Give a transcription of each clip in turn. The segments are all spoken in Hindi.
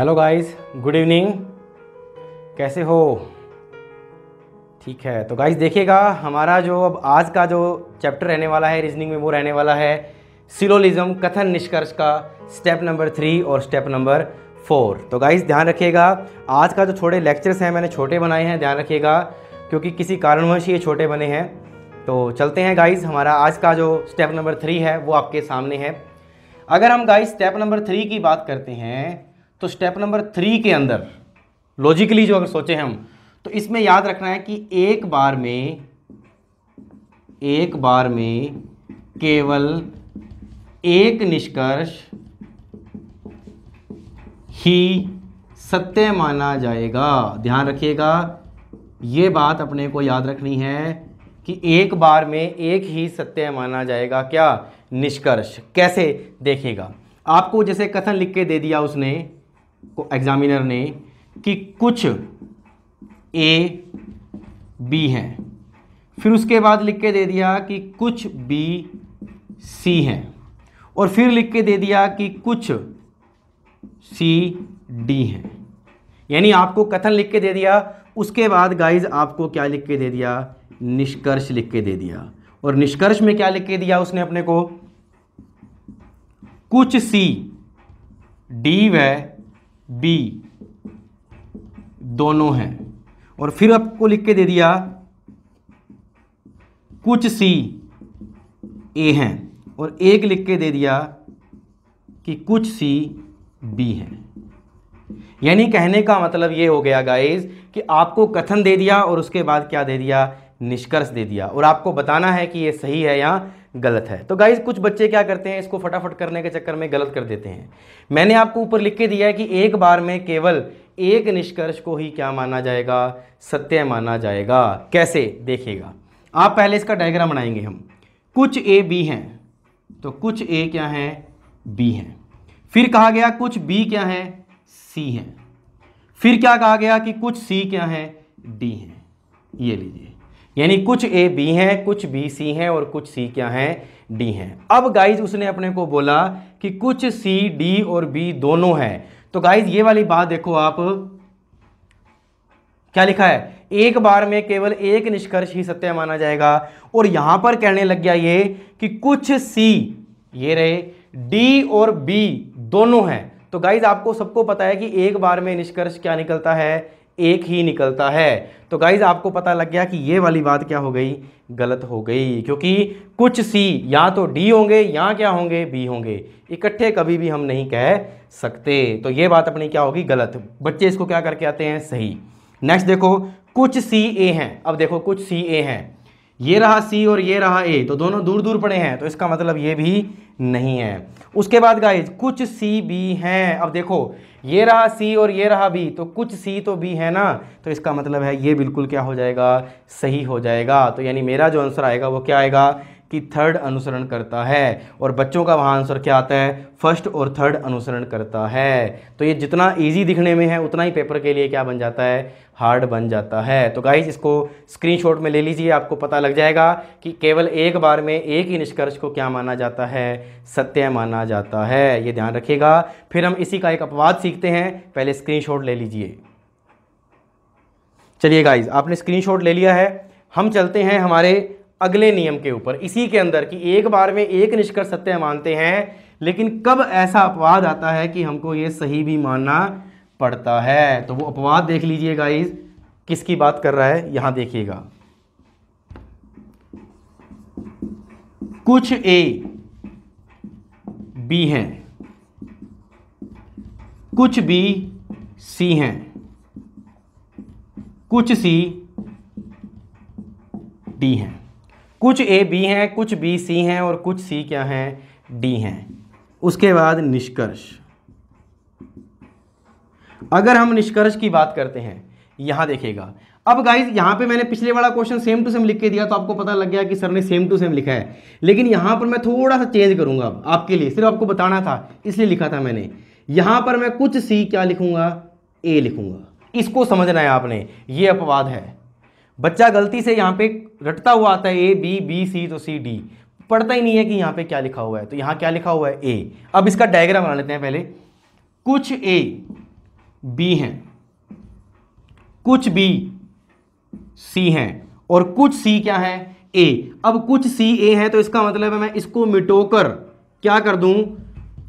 हेलो गाइस गुड इवनिंग कैसे हो ठीक है तो गाइस देखिएगा हमारा जो अब आज का जो चैप्टर रहने वाला है रीजनिंग में वो रहने वाला है सिलोलिज्म कथन निष्कर्ष का स्टेप नंबर थ्री और स्टेप नंबर फोर तो गाइस ध्यान रखिएगा आज का जो थोड़े लेक्चर्स हैं मैंने छोटे बनाए हैं ध्यान रखिएगा क्योंकि किसी कारणवश ये छोटे बने हैं तो चलते हैं गाइस हमारा आज का जो स्टेप नंबर थ्री है वो आपके सामने है अगर हम गाइस स्टेप नंबर थ्री की बात करते हैं तो स्टेप नंबर थ्री के अंदर लॉजिकली जो अगर सोचे हम तो इसमें याद रखना है कि एक बार में एक बार में केवल एक निष्कर्ष ही सत्य माना जाएगा ध्यान रखिएगा ये बात अपने को याद रखनी है कि एक बार में एक ही सत्य माना जाएगा क्या निष्कर्ष कैसे देखेगा आपको जैसे कथन लिख के दे दिया उसने एग्जामिनर ने कि कुछ ए बी हैं फिर उसके बाद लिख के दे दिया कि कुछ बी सी हैं और फिर लिख के दे दिया कि कुछ सी डी हैं यानी आपको कथन लिख के दे दिया उसके बाद गाइज आपको क्या लिख के दे दिया निष्कर्ष लिख के दे दिया और निष्कर्ष में क्या लिख के दिया उसने अपने को कुछ सी डी व बी दोनों हैं और फिर आपको लिख के दे दिया कुछ सी ए हैं और एक लिख के दे दिया कि कुछ सी बी है यानी कहने का मतलब ये हो गया गाइज कि आपको कथन दे दिया और उसके बाद क्या दे दिया निष्कर्ष दे दिया और आपको बताना है कि ये सही है या गलत है तो गाइज कुछ बच्चे क्या करते हैं इसको फटाफट करने के चक्कर में गलत कर देते हैं मैंने आपको ऊपर लिख के दिया है कि एक बार में केवल एक निष्कर्ष को ही क्या माना जाएगा सत्य माना जाएगा कैसे देखिएगा आप पहले इसका डायग्राम बनाएंगे हम कुछ ए बी हैं तो कुछ ए क्या है बी हैं फिर कहा गया कुछ बी क्या है सी है फिर क्या कहा गया कि कुछ सी क्या है डी है ये लीजिए यानी कुछ ए बी हैं कुछ बी सी हैं और कुछ सी क्या हैं डी हैं अब गाइज उसने अपने को बोला कि कुछ सी डी और बी दोनों हैं तो गाइज ये वाली बात देखो आप क्या लिखा है एक बार में केवल एक निष्कर्ष ही सत्य माना जाएगा और यहां पर कहने लग गया ये कि कुछ सी ये रहे डी और बी दोनों हैं तो गाइज आपको सबको पता है कि एक बार में निष्कर्ष क्या निकलता है एक ही निकलता है तो गाइज आपको पता लग गया कि ये वाली बात क्या हो गई गलत हो गई क्योंकि कुछ सी या तो डी होंगे या क्या होंगे बी होंगे इकट्ठे कभी भी हम नहीं कह सकते तो ये बात अपनी क्या होगी गलत बच्चे इसको क्या करके आते हैं सही नेक्स्ट देखो कुछ सी ए हैं अब देखो कुछ सी ए हैं ये रहा सी और ये रहा ए तो दोनों दूर दूर पड़े हैं तो इसका मतलब ये भी नहीं है उसके बाद गाइज कुछ सी बी हैं अब देखो ये रहा सी और ये रहा बी तो कुछ सी तो बी है ना तो इसका मतलब है ये बिल्कुल क्या हो जाएगा सही हो जाएगा तो यानी मेरा जो आंसर आएगा वो क्या आएगा कि थर्ड अनुसरण करता है और बच्चों का वहाँ आंसर क्या आता है फर्स्ट और थर्ड अनुसरण करता है तो ये जितना इजी दिखने में है उतना ही पेपर के लिए क्या बन जाता है हार्ड बन जाता है तो गाइज इसको स्क्रीनशॉट में ले लीजिए आपको पता लग जाएगा कि केवल एक बार में एक ही निष्कर्ष को क्या माना जाता है सत्य माना जाता है ये ध्यान रखिएगा फिर हम इसी का एक अपवाद सीखते हैं पहले स्क्रीन ले लीजिए चलिए गाइज आपने स्क्रीन ले लिया है हम चलते हैं हमारे अगले नियम के ऊपर इसी के अंदर कि एक बार में एक निष्कर्ष सत्य मानते हैं लेकिन कब ऐसा अपवाद आता है कि हमको ये सही भी मानना पड़ता है तो वो अपवाद देख लीजिए गाइज किसकी बात कर रहा है यहां देखिएगा कुछ ए बी हैं कुछ बी सी हैं कुछ सी डी हैं कुछ ए बी हैं कुछ बी सी हैं और कुछ सी क्या हैं डी हैं उसके बाद निष्कर्ष अगर हम निष्कर्ष की बात करते हैं यहां देखिएगा अब गाइज यहां पे मैंने पिछले वाला क्वेश्चन सेम टू सेम लिख के दिया तो आपको पता लग गया कि सर ने सेम टू सेम लिखा है लेकिन यहां पर मैं थोड़ा सा चेंज करूंगा आपके लिए सिर्फ आपको बताना था इसलिए लिखा था मैंने यहां पर मैं कुछ सी क्या लिखूंगा ए लिखूंगा इसको समझना है आपने ये अपवाद है बच्चा गलती से यहाँ पे रटता हुआ आता है ए बी बी सी तो सी डी पढ़ता ही नहीं है कि यहाँ पे क्या लिखा हुआ है तो यहाँ क्या लिखा हुआ है ए अब इसका डायग्राम बना लेते हैं पहले कुछ ए बी हैं कुछ बी सी हैं और कुछ सी क्या है ए अब कुछ सी ए है तो इसका मतलब है मैं इसको मिटोकर क्या कर दूं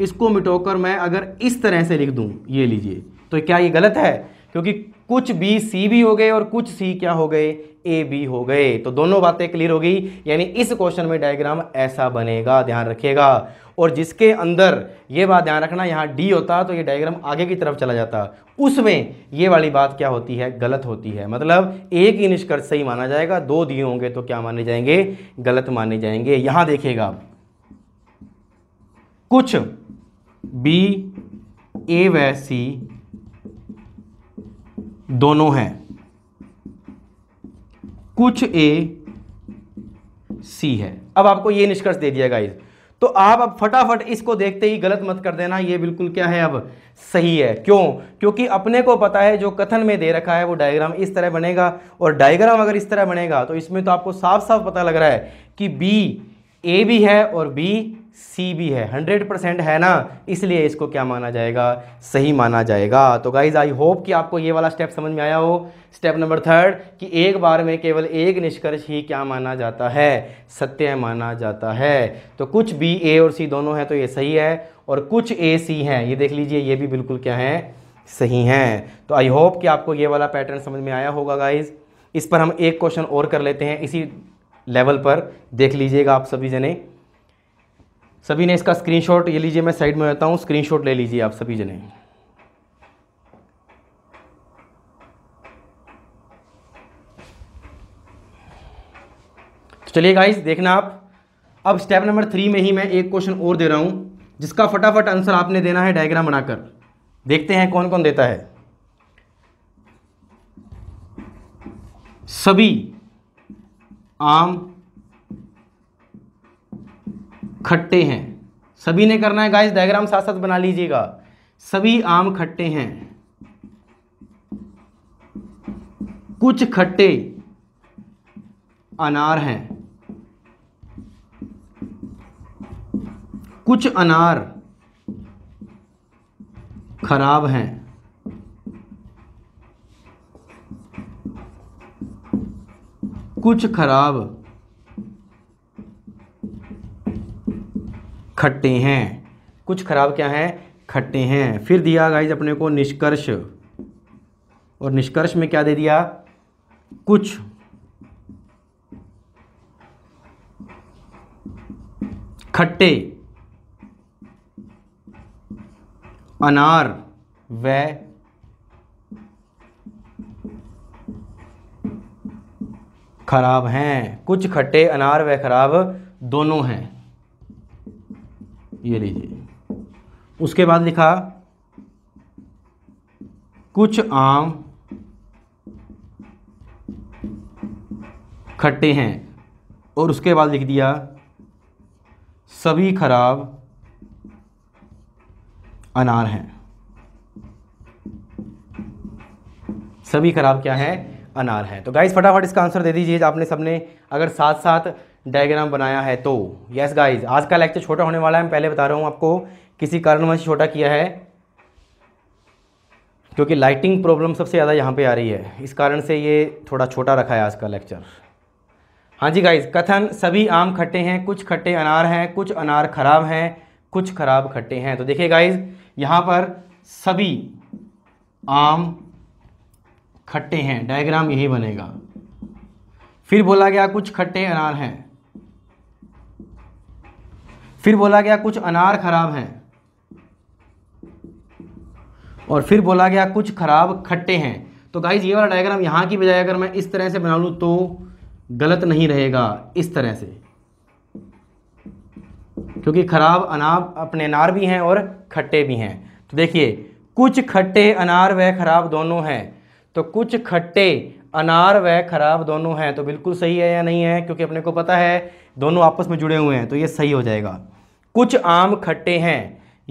इसको मिटोकर मैं अगर इस तरह से लिख दूं ये लीजिए तो क्या ये गलत है क्योंकि कुछ बी सी भी हो गए और कुछ सी क्या हो गए ए बी हो गए तो दोनों बातें क्लियर हो गई यानी इस क्वेश्चन में डायग्राम ऐसा बनेगा ध्यान रखिएगा और जिसके अंदर ये बात ध्यान रखना यहाँ डी होता तो ये डायग्राम आगे की तरफ चला जाता उसमें ये वाली बात क्या होती है गलत होती है मतलब एक ही निष्कर्ष सही माना जाएगा दो दिए होंगे तो क्या माने जाएंगे गलत माने जाएंगे यहाँ देखिएगा कुछ बी ए व सी दोनों हैं कुछ ए सी है अब आपको ये निष्कर्ष दे दिया गाइस तो आप अब फटाफट इसको देखते ही गलत मत कर देना ये बिल्कुल क्या है अब सही है क्यों क्योंकि अपने को पता है जो कथन में दे रखा है वो डायग्राम इस तरह बनेगा और डायग्राम अगर इस तरह बनेगा तो इसमें तो आपको साफ साफ पता लग रहा है कि बी ए भी है और बी सी भी है हंड्रेड परसेंट है ना इसलिए इसको क्या माना जाएगा सही माना जाएगा तो गाइज आई होप कि आपको ये वाला स्टेप समझ में आया हो स्टेप नंबर थर्ड कि एक बार में केवल एक निष्कर्ष ही क्या माना जाता है सत्य माना जाता है तो कुछ बी ए और सी दोनों हैं तो ये सही है और कुछ ए सी हैं ये देख लीजिए ये भी बिल्कुल क्या है सही हैं तो आई होप कि आपको ये वाला पैटर्न समझ में आया होगा गाइज़ इस पर हम एक क्वेश्चन और कर लेते हैं इसी लेवल पर देख लीजिएगा आप सभी जने सभी ने इसका स्क्रीनशॉट ये लीजिए मैं साइड में रहता हूँ स्क्रीनशॉट ले लीजिए आप सभी जने तो चलिए गाइस देखना आप अब स्टेप नंबर थ्री में ही मैं एक क्वेश्चन और दे रहा हूँ जिसका फटाफट आंसर आपने देना है डायग्राम बनाकर देखते हैं कौन कौन देता है सभी आम खट्टे हैं सभी ने करना है गाइस डायग्राम साथ साथ बना लीजिएगा सभी आम खट्टे हैं कुछ खट्टे अनार हैं कुछ अनार खराब हैं कुछ खराब खट्टे हैं कुछ खराब क्या है खट्टे हैं फिर दिया गाइज अपने को निष्कर्ष और निष्कर्ष में क्या दे दिया कुछ खट्टे अनार व खराब हैं कुछ खट्टे अनार व खराब दोनों हैं ये लीजिए उसके बाद लिखा कुछ आम खट्टे हैं और उसके बाद लिख दिया सभी खराब अनार हैं सभी खराब क्या है अनार है तो गाइस फटाफट इसका आंसर दे दीजिए आपने सबने अगर साथ साथ डायग्राम बनाया है तो यस गाइज आज का लेक्चर छोटा होने वाला है मैं पहले बता रहा हूँ आपको किसी कारणवश छोटा किया है क्योंकि लाइटिंग प्रॉब्लम सबसे ज़्यादा यहाँ पे आ रही है इस कारण से ये थोड़ा छोटा रखा है आज का लेक्चर हाँ जी गाइज कथन सभी आम खट्टे हैं कुछ खट्टे अनार हैं कुछ अनार खराब हैं कुछ खराब खट्टे हैं तो देखिए गाइज यहाँ पर सभी आम खट्टे हैं डायग्राम यही बनेगा फिर बोला गया कुछ खट्टे अनार हैं फिर बोला गया कुछ अनार खराब हैं और फिर बोला गया कुछ खराब खट्टे हैं तो गाइज ये वाला डायग्राम यहां की बजाय अगर मैं इस तरह से बना लू तो गलत नहीं रहेगा इस तरह से क्योंकि खराब अनार अपने अनार भी हैं और खट्टे भी हैं तो देखिए कुछ खट्टे अनार व खराब दोनों हैं तो कुछ खट्टे अनार व खराब दोनों हैं तो बिल्कुल सही है या नहीं है क्योंकि अपने को पता है दोनों आपस में जुड़े हुए हैं तो ये सही हो जाएगा कुछ आम खट्टे हैं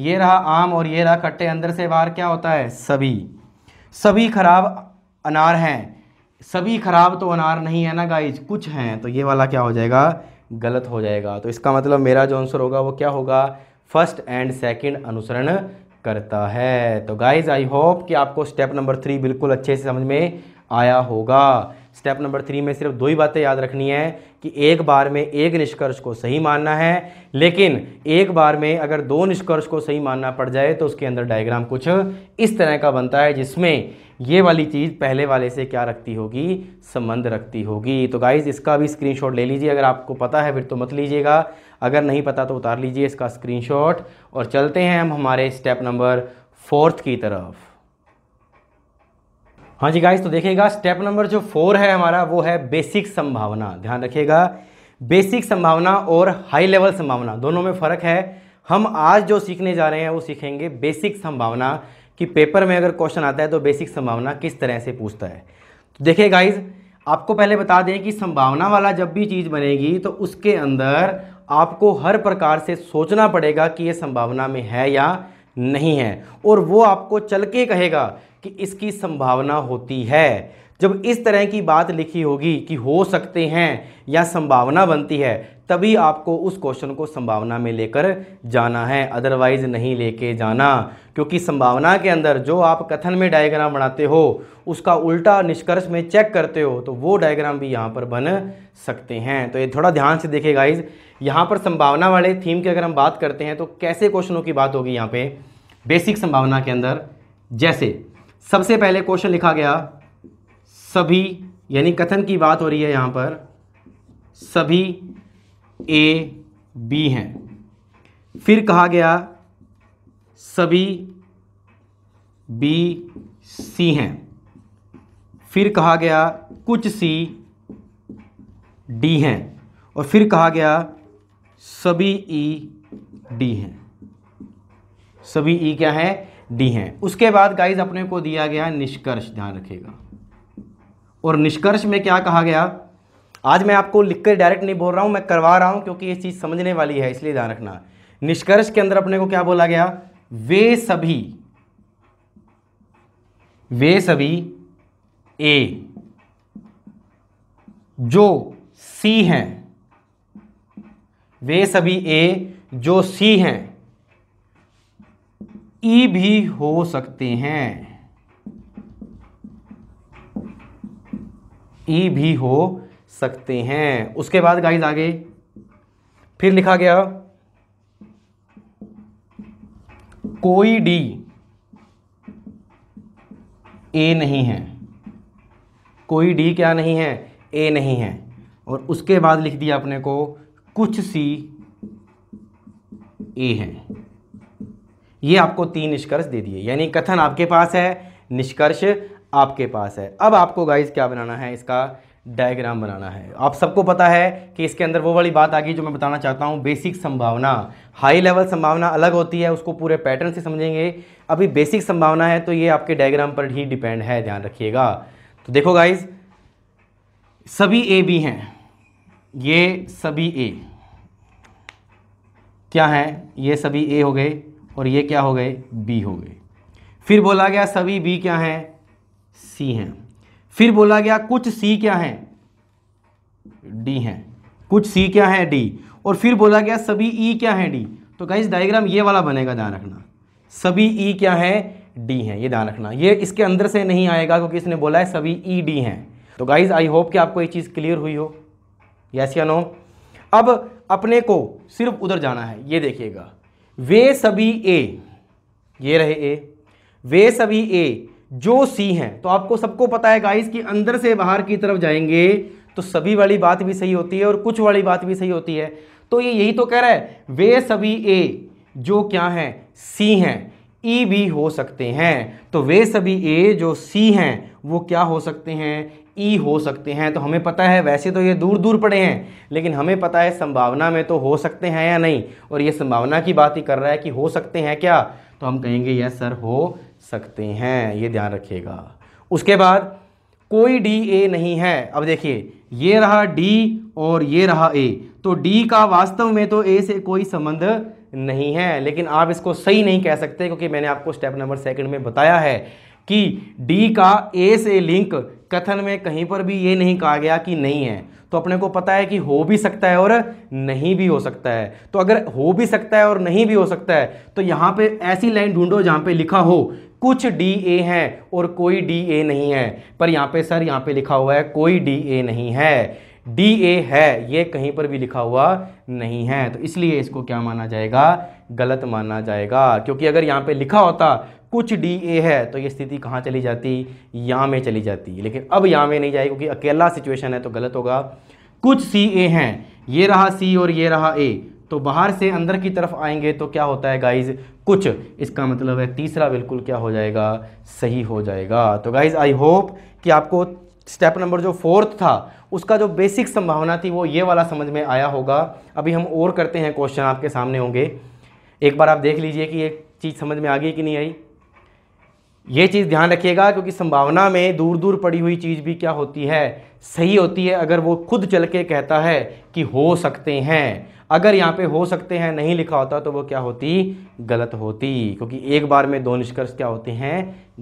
ये रहा आम और ये रहा खट्टे अंदर से बाहर क्या होता है सभी सभी खराब अनार हैं सभी खराब तो अनार नहीं है ना गाइज कुछ हैं तो ये वाला क्या हो जाएगा गलत हो जाएगा तो इसका मतलब मेरा जो आंसर होगा वो क्या होगा फर्स्ट एंड सेकंड अनुसरण करता है तो गाइज आई होप कि आपको स्टेप नंबर थ्री बिल्कुल अच्छे से समझ में आया होगा स्टेप नंबर थ्री में सिर्फ दो ही बातें याद रखनी है कि एक बार में एक निष्कर्ष को सही मानना है लेकिन एक बार में अगर दो निष्कर्ष को सही मानना पड़ जाए तो उसके अंदर डायग्राम कुछ इस तरह का बनता है जिसमें ये वाली चीज़ पहले वाले से क्या रखती होगी संबंध रखती होगी तो गाइज़ इसका भी स्क्रीन ले लीजिए अगर आपको पता है फिर तो मत लीजिएगा अगर नहीं पता तो उतार लीजिए इसका स्क्रीनशॉट और चलते हैं हम हमारे स्टेप नंबर फोर्थ की तरफ हाँ जी गाइस तो देखिएगा स्टेप नंबर जो फोर है हमारा वो है बेसिक संभावना ध्यान रखिएगा बेसिक संभावना और हाई लेवल संभावना दोनों में फ़र्क है हम आज जो सीखने जा रहे हैं वो सीखेंगे बेसिक संभावना कि पेपर में अगर क्वेश्चन आता है तो बेसिक संभावना किस तरह से पूछता है तो देखिए गाइज आपको पहले बता दें कि संभावना वाला जब भी चीज़ बनेगी तो उसके अंदर आपको हर प्रकार से सोचना पड़ेगा कि ये संभावना में है या नहीं है और वो आपको चल के कहेगा कि इसकी संभावना होती है जब इस तरह की बात लिखी होगी कि हो सकते हैं या संभावना बनती है तभी आपको उस क्वेश्चन को संभावना में लेकर जाना है अदरवाइज नहीं लेके जाना क्योंकि संभावना के अंदर जो आप कथन में डायग्राम बनाते हो उसका उल्टा निष्कर्ष में चेक करते हो तो वो डायग्राम भी यहाँ पर बन सकते हैं तो ये थोड़ा ध्यान से देखे गाइज यहाँ पर संभावना वाले थीम की अगर हम बात करते हैं तो कैसे क्वेश्चनों की बात होगी यहाँ पर बेसिक संभावना के अंदर जैसे सबसे पहले क्वेश्चन लिखा गया सभी यानी कथन की बात हो रही है यहां पर सभी ए बी हैं फिर कहा गया सभी बी सी हैं फिर कहा गया कुछ सी डी हैं और फिर कहा गया सभी ई e, डी हैं सभी ई e क्या है डी हैं उसके बाद गाइज अपने को दिया गया है निष्कर्ष ध्यान रखेगा और निष्कर्ष में क्या कहा गया आज मैं आपको लिखकर डायरेक्ट नहीं बोल रहा हूँ मैं करवा रहा हूँ क्योंकि ये चीज़ समझने वाली है इसलिए ध्यान रखना निष्कर्ष के अंदर अपने को क्या बोला गया वे सभी वे सभी ए जो सी हैं वे सभी ए जो सी हैं ई भी हो सकते हैं ई भी हो सकते हैं उसके बाद गाइस आगे फिर लिखा गया कोई डी ए नहीं है कोई डी क्या नहीं है ए नहीं है और उसके बाद लिख दिया अपने को कुछ सी ए है ये आपको तीन निष्कर्ष दे दिए यानी कथन आपके पास है निष्कर्ष आपके पास है अब आपको गाइज क्या बनाना है इसका डायग्राम बनाना है आप सबको पता है कि इसके अंदर वो वाली बात आ गई जो मैं बताना चाहता हूँ बेसिक संभावना हाई लेवल संभावना अलग होती है उसको पूरे पैटर्न से समझेंगे अभी बेसिक संभावना है तो ये आपके डायग्राम पर ही डिपेंड है ध्यान रखिएगा तो देखो गाइज सभी ए बी हैं ये सभी ए क्या हैं ये सभी ए हो गए और ये क्या हो गए बी हो गए फिर बोला गया सभी बी क्या हैं सी हैं फिर बोला गया कुछ सी क्या हैं डी हैं कुछ सी क्या है डी और फिर बोला गया सभी ई e क्या है डी तो कहीं डायग्राम ये वाला बनेगा ध्यान रखना सभी ई e क्या है डी हैं ये ध्यान रखना ये इसके अंदर से नहीं आएगा क्योंकि इसने बोला है सभी ई e, डी हैं तो गाइज आई होप कि आपको ये चीज़ क्लियर हुई हो यस या नो अब अपने को सिर्फ उधर जाना है ये देखिएगा वे सभी ए ये रहे ए वे सभी ए जो सी हैं तो आपको सबको पता है गाइस कि अंदर से बाहर की तरफ जाएंगे तो सभी वाली बात भी सही होती है और कुछ वाली बात भी सही होती है तो ये यही तो कह रहा है वे सभी ए जो क्या हैं सी हैं ई भी हो सकते हैं तो वे सभी ए जो सी हैं वो क्या हो सकते हैं ई हो सकते हैं तो हमें पता है वैसे तो ये दूर दूर पड़े हैं लेकिन हमें पता है संभावना में तो हो सकते हैं या नहीं और ये संभावना की बात ही कर रहा है कि हो सकते हैं क्या तो हम कहेंगे यस सर हो सकते हैं ये ध्यान रखिएगा उसके बाद कोई डी ए नहीं है अब देखिए ये रहा डी और ये रहा ए तो डी का वास्तव में तो ए से कोई संबंध नहीं है लेकिन आप इसको सही नहीं कह सकते क्योंकि मैंने आपको स्टेप नंबर सेकंड में बताया है कि डी का ए से लिंक कथन में कहीं पर भी ये नहीं कहा गया कि नहीं है तो अपने को पता है कि हो भी सकता है और नहीं भी हो सकता है तो अगर हो भी सकता है और नहीं भी हो सकता है तो यहाँ पे ऐसी लाइन ढूंढो जहाँ पे लिखा हो कुछ डी ए हैं और कोई डी ए नहीं है पर यहाँ पे सर यहाँ पे लिखा हुआ है कोई डी ए नहीं है डी ए है ये कहीं पर भी लिखा हुआ नहीं है तो इसलिए इसको क्या माना जाएगा गलत माना जाएगा क्योंकि अगर यहाँ पे लिखा होता कुछ डी ए है तो ये स्थिति कहाँ चली जाती यहाँ में चली जाती लेकिन अब यहाँ में नहीं जाएगी क्योंकि अकेला सिचुएशन है तो गलत होगा कुछ सी ए हैं ये रहा सी और ये रहा ए तो बाहर से अंदर की तरफ आएंगे तो क्या होता है गाइज कुछ इसका मतलब है तीसरा बिल्कुल क्या हो जाएगा सही हो जाएगा तो गाइज आई होप कि आपको स्टेप नंबर जो फोर्थ था उसका जो बेसिक संभावना थी वो ये वाला समझ में आया होगा अभी हम और करते हैं क्वेश्चन आपके सामने होंगे एक बार आप देख लीजिए कि ये चीज़ समझ में आ गई कि नहीं आई ये चीज़ ध्यान रखिएगा क्योंकि संभावना में दूर दूर पड़ी हुई चीज़ भी क्या होती है सही होती है अगर वो खुद चल के कहता है कि हो सकते हैं अगर यहाँ पे हो सकते हैं नहीं लिखा होता तो वो क्या होती गलत होती क्योंकि एक बार में दो निष्कर्ष क्या होते हैं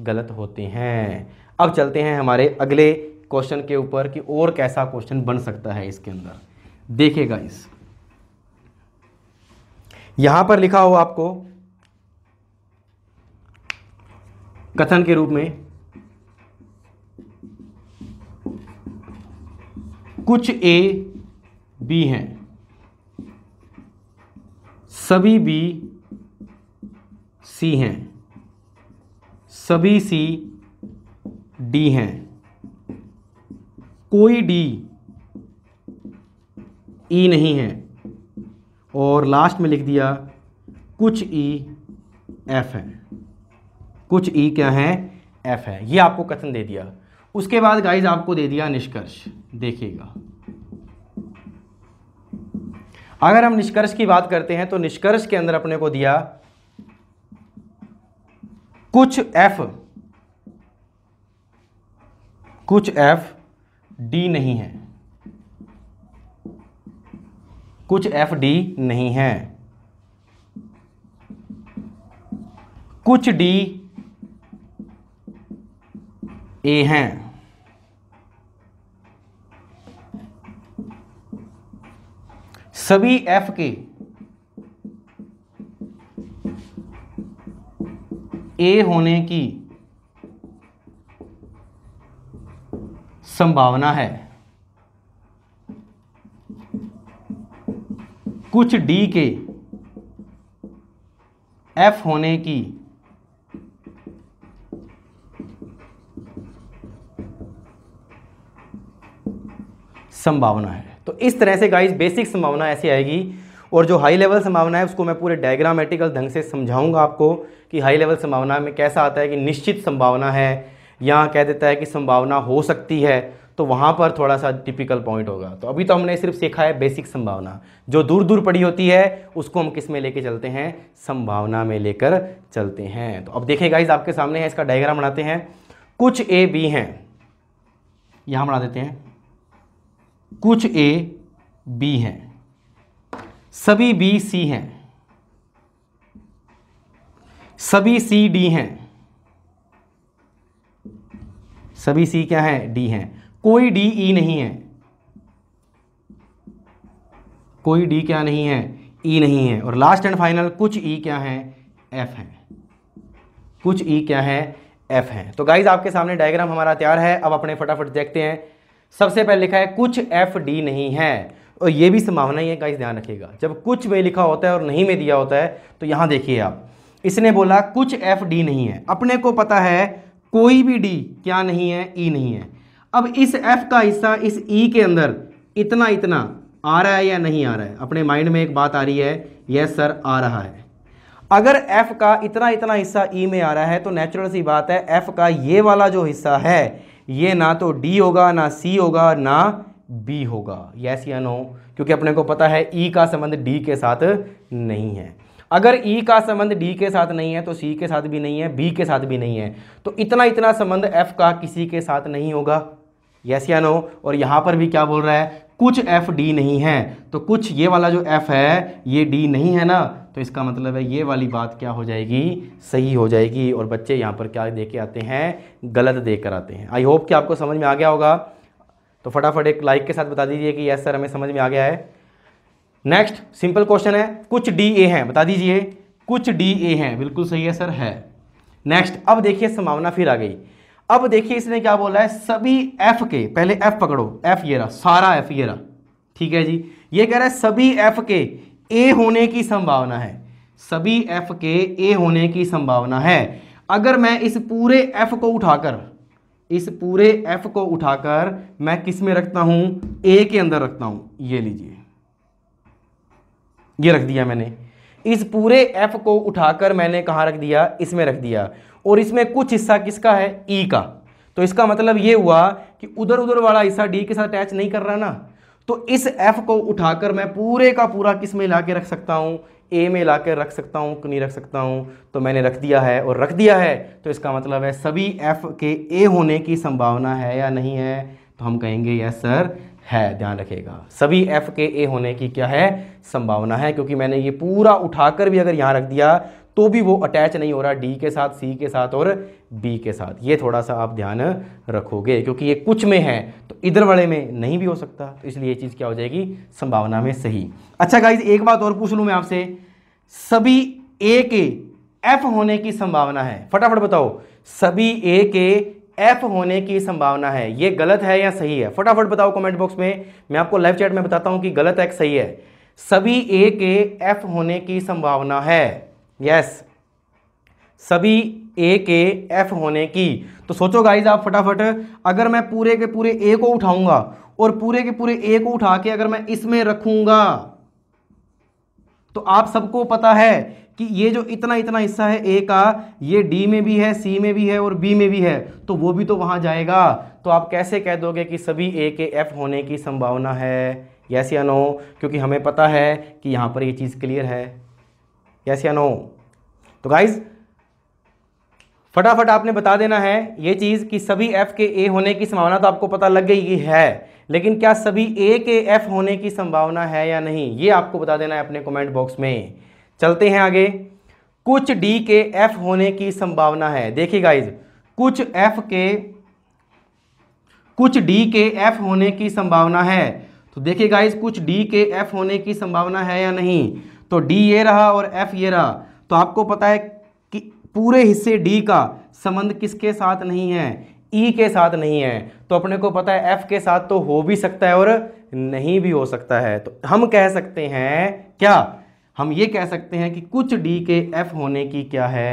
गलत होते हैं अब चलते हैं हमारे अगले क्वेश्चन के ऊपर कि और कैसा क्वेश्चन बन सकता है इसके अंदर देखिएगा इस यहाँ पर लिखा हो आपको कथन के रूप में कुछ ए बी हैं सभी बी सी हैं सभी सी डी हैं कोई डी ई नहीं है और लास्ट में लिख दिया कुछ ई एफ है कुछ ई e क्या हैं एफ है ये आपको कथन दे दिया उसके बाद गाइज आपको दे दिया निष्कर्ष देखिएगा अगर हम निष्कर्ष की बात करते हैं तो निष्कर्ष के अंदर अपने को दिया कुछ एफ कुछ एफ डी नहीं है कुछ एफ डी नहीं है कुछ डी ए हैं सभी एफ के ए होने की संभावना है कुछ डी के एफ होने की संभावना है तो इस तरह से गाइज बेसिक संभावना ऐसी आएगी और जो हाई लेवल संभावना है उसको मैं पूरे डायग्रामेटिकल ढंग से समझाऊंगा आपको कि हाई लेवल संभावना में कैसा आता है कि निश्चित संभावना है या कह देता है कि संभावना हो सकती है तो वहाँ पर थोड़ा सा टिपिकल पॉइंट होगा तो अभी तो हमने सिर्फ सीखा है बेसिक संभावना जो दूर दूर पड़ी होती है उसको हम किस में लेके चलते हैं संभावना में लेकर चलते हैं तो अब देखिए गाइज आपके सामने है इसका डायग्राम बनाते हैं कुछ ए बी हैं यहाँ बना देते हैं कुछ ए बी हैं सभी बी सी हैं सभी सी डी हैं सभी सी क्या है डी हैं कोई डी ई e नहीं है कोई डी क्या नहीं है ई e नहीं है और लास्ट एंड फाइनल कुछ ई e क्या है एफ है कुछ ई e क्या है एफ है तो गाइज आपके सामने डायग्राम हमारा तैयार है अब अपने फटाफट देखते हैं सबसे पहले लिखा है कुछ एफ डी नहीं है और ये भी संभावना ही है गाइस ध्यान रखिएगा जब कुछ में लिखा होता है और नहीं में दिया होता है तो यहाँ देखिए आप इसने बोला कुछ एफ डी नहीं है अपने को पता है कोई भी डी क्या नहीं है ई e नहीं है अब इस एफ का हिस्सा इस ई e के अंदर इतना इतना आ रहा है या नहीं आ रहा है अपने माइंड में एक बात आ रही है यस सर आ रहा है अगर एफ का इतना इतना हिस्सा ई e में आ रहा है तो नेचुरल सी बात है एफ का ये वाला जो हिस्सा है ये ना तो डी होगा ना सी होगा ना बी होगा यस या नो क्योंकि अपने को पता है ई e का संबंध डी के साथ नहीं है अगर ई e का संबंध डी के साथ नहीं है तो सी के साथ भी नहीं है बी के साथ भी नहीं है तो इतना इतना संबंध एफ का किसी के साथ नहीं होगा यस या नो और यहां पर भी क्या बोल रहा है कुछ एफ डी नहीं है तो कुछ ये वाला जो एफ है ये डी नहीं है ना तो इसका मतलब है ये वाली बात क्या हो जाएगी सही हो जाएगी और बच्चे यहाँ पर क्या दे के आते हैं गलत दे कर आते हैं आई होप कि आपको समझ में आ गया होगा तो फटाफट एक लाइक के साथ बता दीजिए कि यस सर हमें समझ में आ गया है नेक्स्ट सिंपल क्वेश्चन है कुछ डी ए हैं बता दीजिए कुछ डी ए हैं बिल्कुल सही है सर है नेक्स्ट अब देखिए संभावना फिर आ गई अब देखिए इसने क्या बोला है सभी एफ के पहले एफ पकड़ो एफ ये रहा सारा एफ ये रहा ठीक है जी ये कह रहा है सभी एफ के ए होने की संभावना है सभी एफ के ए होने की संभावना है अगर मैं इस पूरे एफ को उठाकर इस पूरे एफ को उठाकर मैं किस में रखता हूं ए के अंदर रखता हूं ये लीजिए ये रख दिया मैंने इस पूरे एफ को उठाकर मैंने कहा रख दिया इसमें रख दिया और इसमें कुछ हिस्सा किसका है ई e का तो इसका मतलब ये हुआ कि उधर उधर वाला हिस्सा डी के साथ अटैच नहीं कर रहा ना तो इस एफ को उठाकर मैं पूरे का पूरा किस में ला के रख सकता हूँ ए में ला कर रख सकता हूँ कि नहीं रख सकता हूँ तो मैंने रख दिया है और रख दिया है तो इसका मतलब है सभी एफ के ए होने की संभावना है या नहीं है तो हम कहेंगे यस सर है ध्यान रखेगा सभी एफ के ए होने की क्या है संभावना है क्योंकि मैंने ये पूरा उठाकर भी अगर यहाँ रख दिया तो भी वो अटैच नहीं हो रहा डी के साथ सी के साथ और बी के साथ ये थोड़ा सा आप ध्यान रखोगे क्योंकि ये कुछ में है तो इधर वाले में नहीं भी हो सकता तो इसलिए ये चीज़ क्या हो जाएगी संभावना में सही अच्छा गाइज एक बात और पूछ लूँ मैं आपसे सभी ए के एफ होने की संभावना है फटाफट बताओ सभी ए के एफ होने की संभावना है ये गलत है या सही है फटाफट बताओ कमेंट बॉक्स में मैं आपको लाइव चैट में बताता हूँ कि गलत है कि सही है सभी ए के एफ होने की संभावना है यस सभी ए के एफ होने की तो सोचो गाइज आप फटाफट अगर मैं पूरे के पूरे ए को उठाऊंगा और पूरे के पूरे ए को उठा के अगर मैं इसमें रखूंगा तो आप सबको पता है कि ये जो इतना इतना हिस्सा है ए का ये डी में भी है सी में भी है और बी में भी है तो वो भी तो वहां जाएगा तो आप कैसे कह दोगे कि सभी ए के एफ होने की संभावना है यस या नो क्योंकि हमें पता है कि यहां पर ये चीज़ क्लियर है यस या नो तो गाइज़ फटाफट आपने बता देना है ये चीज़ कि सभी एफ के ए होने की संभावना तो आपको पता लग गई है लेकिन क्या सभी ए के एफ होने की संभावना है या नहीं ये आपको बता देना है अपने कमेंट बॉक्स में चलते हैं आगे कुछ डी के एफ होने की संभावना है देखिए गाइज कुछ एफ के कुछ डी के एफ होने की संभावना है तो देखिए गाइज कुछ डी के एफ होने की संभावना है या नहीं तो डी ये रहा और एफ ये रहा तो आपको पता है पूरे हिस्से डी का संबंध किसके साथ नहीं है ई e के साथ नहीं है तो अपने को पता है एफ के साथ तो हो भी सकता है और नहीं भी हो सकता है तो हम कह सकते हैं क्या हम ये कह सकते हैं कि कुछ डी के एफ होने की क्या है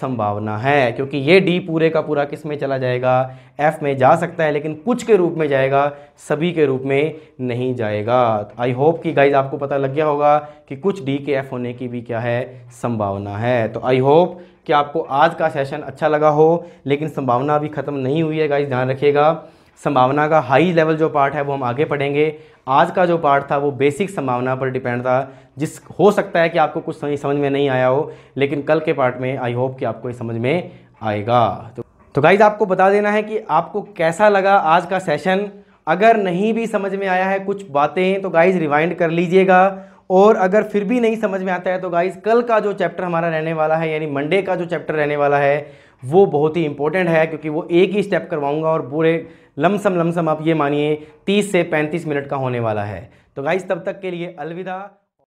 संभावना है क्योंकि ये डी पूरे का पूरा किस में चला जाएगा एफ में जा सकता है लेकिन कुछ के रूप में जाएगा सभी के रूप में नहीं जाएगा आई होप कि गाइज आपको पता लग गया होगा कि कुछ डी के एफ होने की भी क्या है संभावना है तो आई होप कि आपको आज का सेशन अच्छा लगा हो लेकिन संभावना अभी ख़त्म नहीं हुई है गाइज ध्यान रखिएगा संभावना का हाई लेवल जो पार्ट है वो हम आगे पढ़ेंगे आज का जो पार्ट था वो बेसिक संभावना पर डिपेंड था जिस हो सकता है कि आपको कुछ समझ में नहीं आया हो लेकिन कल के पार्ट में आई होप कि आपको ये समझ में आएगा तो तो गाइज आपको बता देना है कि आपको कैसा लगा आज का सेशन अगर नहीं भी समझ में आया है कुछ बातें तो गाइज रिवाइंड कर लीजिएगा और अगर फिर भी नहीं समझ में आता है तो गाइज कल का जो चैप्टर हमारा रहने वाला है यानी मंडे का जो चैप्टर रहने वाला है वो बहुत ही इंपॉर्टेंट है क्योंकि वो एक ही स्टेप करवाऊंगा और पूरे लमसम लमसम आप ये मानिए 30 से 35 मिनट का होने वाला है तो गाइस तब तक के लिए अलविदा